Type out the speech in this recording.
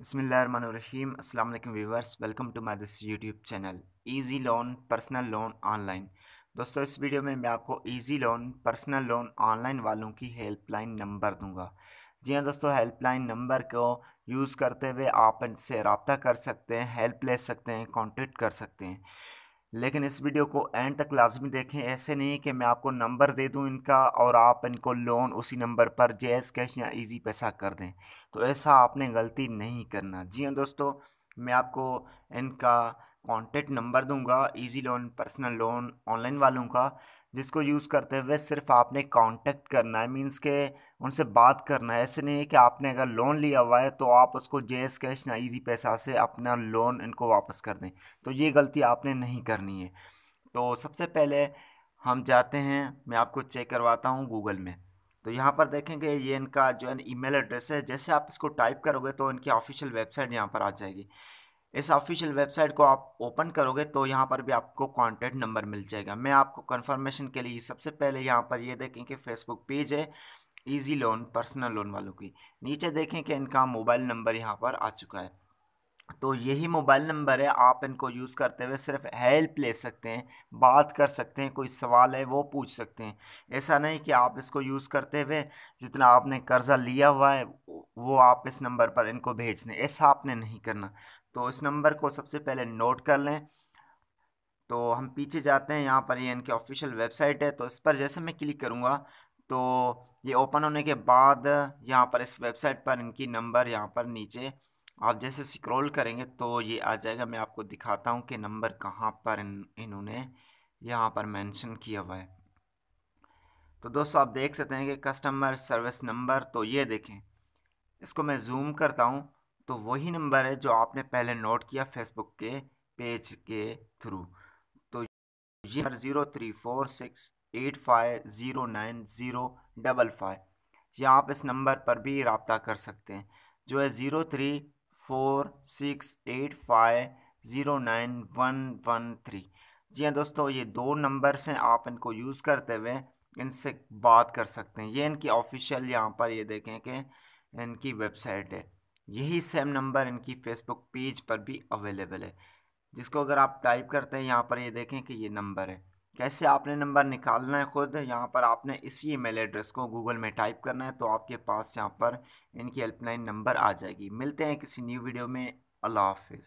बसमीम् अल्लाम viewers welcome to my this YouTube channel easy loan personal loan online दोस्तों इस वीडियो में मैं आपको easy loan personal loan online वालों की हेल्पलाइन नंबर दूंगा जी हाँ दोस्तों हेल्पलाइन नंबर को यूज़ करते हुए आप इनसे रबता कर सकते हैं हेल्प ले सकते हैं कॉन्टेक्ट कर सकते हैं लेकिन इस वीडियो को एंड तक लाजमी देखें ऐसे नहीं कि मैं आपको नंबर दे दूं इनका और आप इनको लोन उसी नंबर पर जैज़ कैश या इजी पैसा कर दें तो ऐसा आपने गलती नहीं करना जी हाँ दोस्तों मैं आपको इनका कॉन्टेक्ट नंबर दूंगा easy loan personal loan online वालों का जिसको यूज़ करते हुए सिर्फ आपने कांटेक्ट करना है मींस के उनसे बात करना है ऐसे नहीं है कि आपने अगर लोन लिया हुआ है तो आप उसको जे एस कैश ना ईजी पैसा से अपना लोन इनको वापस कर दें तो ये गलती आपने नहीं करनी है तो सबसे पहले हम जाते हैं मैं आपको चेक करवाता हूँ गूगल में तो यहाँ पर देखेंगे ये इनका जो है ईमेल एड्रेस है जैसे आप इसको टाइप करोगे तो इनकी ऑफिशियल वेबसाइट यहाँ पर आ जाएगी इस ऑफिशियल वेबसाइट को आप ओपन करोगे तो यहाँ पर भी आपको कॉन्टैक्ट नंबर मिल जाएगा मैं आपको कन्फर्मेशन के लिए सबसे पहले यहाँ पर ये यह देखें कि फेसबुक पेज है ईजी लोन पर्सनल लोन वालों की नीचे देखें कि इनका मोबाइल नंबर यहाँ पर आ चुका है तो यही मोबाइल नंबर है आप इनको यूज़ करते हुए सिर्फ हेल्प ले सकते हैं बात कर सकते हैं कोई सवाल है वो पूछ सकते हैं ऐसा नहीं कि आप इसको यूज़ करते हुए जितना आपने कर्ज़ा लिया हुआ है वो आप इस नंबर पर इनको भेज दें ऐसा आपने नहीं करना तो इस नंबर को सबसे पहले नोट कर लें तो हम पीछे जाते हैं यहाँ पर ये इनकी ऑफिशियल वेबसाइट है तो इस पर जैसे मैं क्लिक करूँगा तो ये ओपन होने के बाद यहाँ पर इस वेबसाइट पर इनकी नंबर यहाँ पर नीचे आप जैसे स्क्रॉल करेंगे तो ये आ जाएगा मैं आपको दिखाता हूँ कि नंबर कहाँ पर इन इन्होंने यहाँ पर मेंशन किया हुआ है तो दोस्तों आप देख सकते हैं कि कस्टमर सर्विस नंबर तो ये देखें इसको मैं जूम करता हूँ तो वही नंबर है जो आपने पहले नोट किया फेसबुक के पेज के थ्रू तो ये number zero three four six eight five zero nine zero double five या आप इस नंबर पर भी रबता कर सकते हैं जो है zero three four six eight five zero nine one one three जी हाँ दोस्तों ये दो नंबर्स हैं आप इनको यूज़ करते हुए इनसे बात कर सकते हैं ये इनकी ऑफिशियल यहाँ पर ये देखें कि इनकी वेबसाइट है यही सेम नंबर इनकी फेसबुक पेज पर भी अवेलेबल है जिसको अगर आप टाइप करते हैं यहाँ पर ये देखें कि ये नंबर है कैसे आपने नंबर निकालना है ख़ुद यहाँ पर आपने इसी ईमेल एड्रेस को गूगल में टाइप करना है तो आपके पास यहाँ पर इनकी हेल्पलाइन नंबर आ जाएगी मिलते हैं किसी न्यू वीडियो में अल्लाह हाफ